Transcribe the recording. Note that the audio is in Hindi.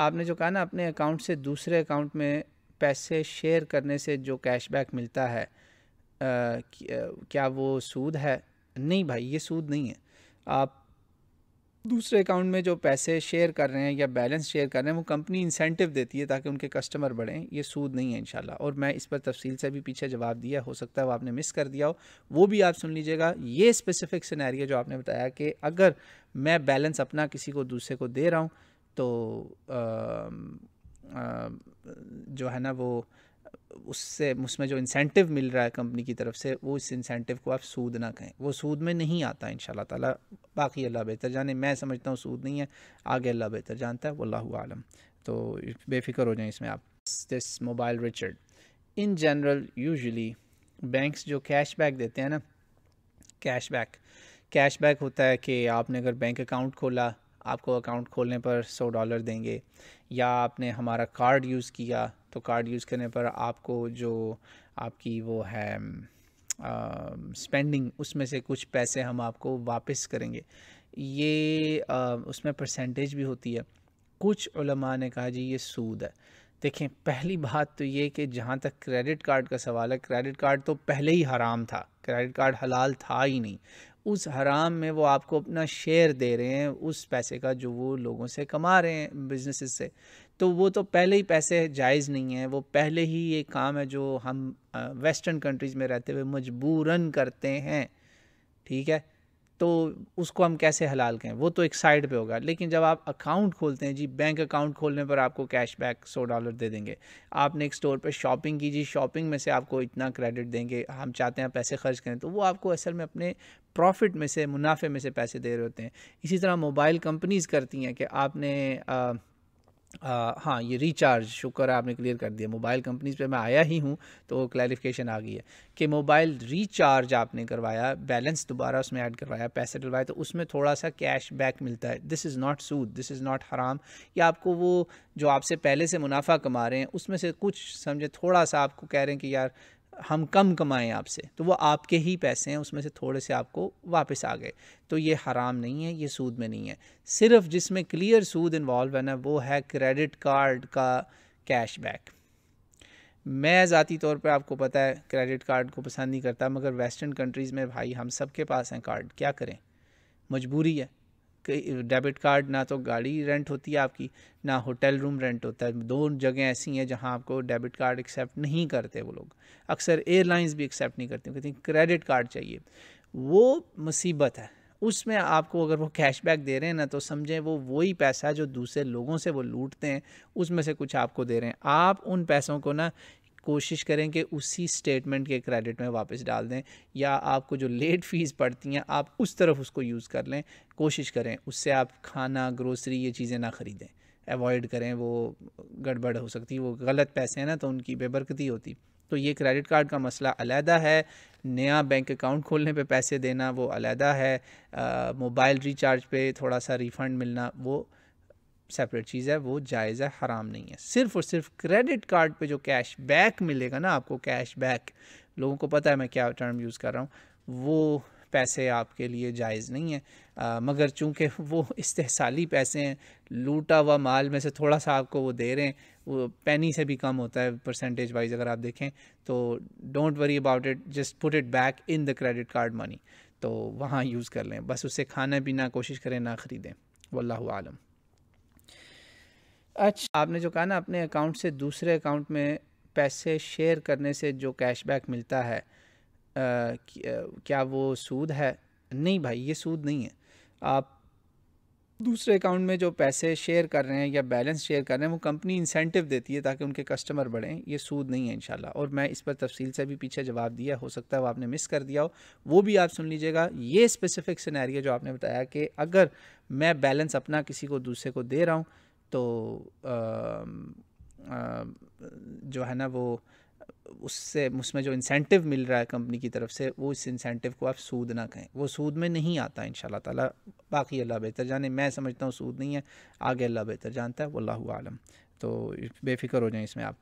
आपने जो कहा ना अपने अकाउंट से दूसरे अकाउंट में पैसे शेयर करने से जो कैशबैक मिलता है आ, क्या वो सूद है नहीं भाई ये सूद नहीं है आप दूसरे अकाउंट में जो पैसे शेयर कर रहे हैं या बैलेंस शेयर कर रहे हैं वो कंपनी इंसेंटिव देती है ताकि उनके कस्टमर बढ़ें ये सूद नहीं है इंशाल्लाह और मैं इस पर तफसील से भी पीछे जवाब दिया हो सकता है वो आपने मिस कर दिया हो वो भी आप सुन लीजिएगा ये स्पेसिफिक सिनेरियो जो आपने बताया कि अगर मैं बैलेंस अपना किसी को दूसरे को दे रहा हूँ तो आ, आ, जो है ना वो उससे उसमें जो इंसेंटिव मिल रहा है कंपनी की तरफ से वो इस इंसेंटिव को आप सूद ना कहें वो सूद में नहीं आता इन ताला बाकी अल्लाह बेहतर जाने मैं समझता हूँ सूद नहीं है आगे अल्लाह बेहतर जानता है वल्लाह आलम तो बेफिक्र हो जाएं इसमें आप दिस मोबाइल रिचर्ड इन जनरल यूजली बैंक्स जो कैश बैक देते हैं ना कैश बैक कैश बैक होता है कि आपने अगर बैंक अकाउंट खोला आपको अकाउंट खोलने पर सौ डॉलर देंगे या आपने हमारा कार्ड यूज़ किया तो कार्ड यूज़ करने पर आपको जो आपकी वो है स्पेंडिंग उसमें से कुछ पैसे हम आपको वापस करेंगे ये आ, उसमें परसेंटेज भी होती है कुछ ने कहा जी ये सूद है देखें पहली बात तो ये कि जहाँ तक क्रेडिट कार्ड का सवाल है क्रेडिट कार्ड तो पहले ही हराम था क्रेडिट कार्ड हलाल था ही नहीं उस हराम में वो आपको अपना शेयर दे रहे हैं उस पैसे का जो वो लोगों से कमा रहे हैं बिजनेस से तो वो तो पहले ही पैसे जायज़ नहीं है वो पहले ही ये काम है जो हम वेस्टर्न कंट्रीज़ में रहते हुए मजबूरन करते हैं ठीक है तो उसको हम कैसे हलाल करें वो तो एक साइड पे होगा लेकिन जब आप अकाउंट खोलते हैं जी बैंक अकाउंट खोलने पर आपको कैश बैक सौ डॉलर दे देंगे आपने एक स्टोर पर शॉपिंग की जी शॉपिंग में से आपको इतना क्रेडिट देंगे हम चाहते हैं पैसे खर्च करें तो वो आपको असल में अपने प्रॉफिट में से मुनाफे में से पैसे दे रहे होते हैं इसी तरह मोबाइल कंपनीज़ करती हैं कि आपने आ, आ, हाँ ये रिचार्ज शुक्र है आपने क्लियर कर दिया मोबाइल कंपनीज पे मैं आया ही हूँ तो क्लैरिफिकेशन आ गई है कि मोबाइल रिचार्ज आपने करवाया बैलेंस दोबारा उसमें ऐड करवाया पैसे डलवाए तो उसमें थोड़ा सा कैश बैक मिलता है दिस इज़ नॉट सूद दिस इज़ नॉट हराम या आपको वो जो आपसे पहले से मुनाफा कमा रहे हैं उसमें से कुछ समझे थोड़ा सा आपको कह रहे हैं कि यार हम कम कमाएं आपसे तो वो आपके ही पैसे हैं उसमें से थोड़े से आपको वापस आ गए तो ये हराम नहीं है ये सूद में नहीं है सिर्फ जिसमें क्लियर सूद इन्वॉल्व है ना वो है क्रेडिट कार्ड का कैश बैक मैं ज़ाती तौर पे आपको पता है क्रेडिट कार्ड को पसंद नहीं करता मगर वेस्टर्न कंट्रीज़ में भाई हम सब के पास हैं कार्ड क्या करें मजबूरी है डेबिट कार्ड ना तो गाड़ी रेंट होती है आपकी ना होटल रूम रेंट होता है दो जगह ऐसी हैं जहां आपको डेबिट कार्ड एक्सेप्ट नहीं करते वो लोग अक्सर एयरलाइंस भी एक्सेप्ट नहीं करते कहते हैं क्रेडिट कार्ड चाहिए वो मुसीबत है उसमें आपको अगर वो कैशबैक दे रहे हैं ना तो समझें वो वही पैसा जो दूसरे लोगों से वो लूटते हैं उसमें से कुछ आपको दे रहे हैं आप उन पैसों को ना कोशिश करें कि उसी स्टेटमेंट के क्रेडिट में वापस डाल दें या आपको जो लेट फीस पड़ती हैं आप उस तरफ उसको यूज़ कर लें कोशिश करें उससे आप खाना ग्रोसरी ये चीज़ें ना ख़रीदें अवॉइड करें वो गड़बड़ हो सकती है वो गलत पैसे हैं ना तो उनकी बेबरकती होती तो ये क्रेडिट कार्ड का मसला अलहदा है नया बैंक अकाउंट खोलने पे पैसे देना वो अलहदा है मोबाइल रिचार्ज पे थोड़ा सा रिफ़ंड मिलना वो सेपरेट चीज़ है वो जायज़ है हराम नहीं है सिर्फ और सिर्फ क्रेडिट कार्ड पे जो कैश बैक मिलेगा ना आपको कैश बैक लोगों को पता है मैं क्या टर्म यूज़ कर रहा हूँ वो पैसे आपके लिए जायज़ नहीं है आ, मगर चूंकि वो इस्तेसाली पैसे हैं लूटा हुआ माल में से थोड़ा सा आपको वो दे रहे हैं वो पैनी से भी कम होता है परसेंटेज वाइज अगर आप देखें तो don't worry about it just put it back in the credit card money तो वहाँ यूज़ कर लें बस उससे खाना पीना कोशिश करें ना ख़रीदें वल्ला आलम अच्छा आपने जो कहा ना अपने अकाउंट से दूसरे अकाउंट में पैसे शेयर करने से जो कैशबैक मिलता है आ, क्या वो सूद है नहीं भाई ये सूद नहीं है आप दूसरे अकाउंट में जो पैसे शेयर कर रहे हैं या बैलेंस शेयर कर रहे हैं वो कंपनी इंसेंटिव देती है ताकि उनके कस्टमर बढ़ें ये सूद नहीं है इंशाल्लाह और मैं इस पर तफसील से भी पीछे जवाब दिया हो सकता है वो आपने मिस कर दिया हो वो भी आप सुन लीजिएगा ये स्पेसिफिक सिनेरियो जो आपने बताया कि अगर मैं बैलेंस अपना किसी को दूसरे को दे रहा हूँ तो आ, आ, जो है ना वो उससे उसमें जो इंसेंटिव मिल रहा है कंपनी की तरफ से वो इस इंसेंटिव को आप सूद ना कहें वो सूद में नहीं आता इन शाला तला बाकी अल्लाह बेहतर जाने मैं समझता हूँ सूद नहीं है आगे अल्लाह बेहतर जानता है वल्लाह आलम तो बेफिक्र हो जाएँ इसमें आप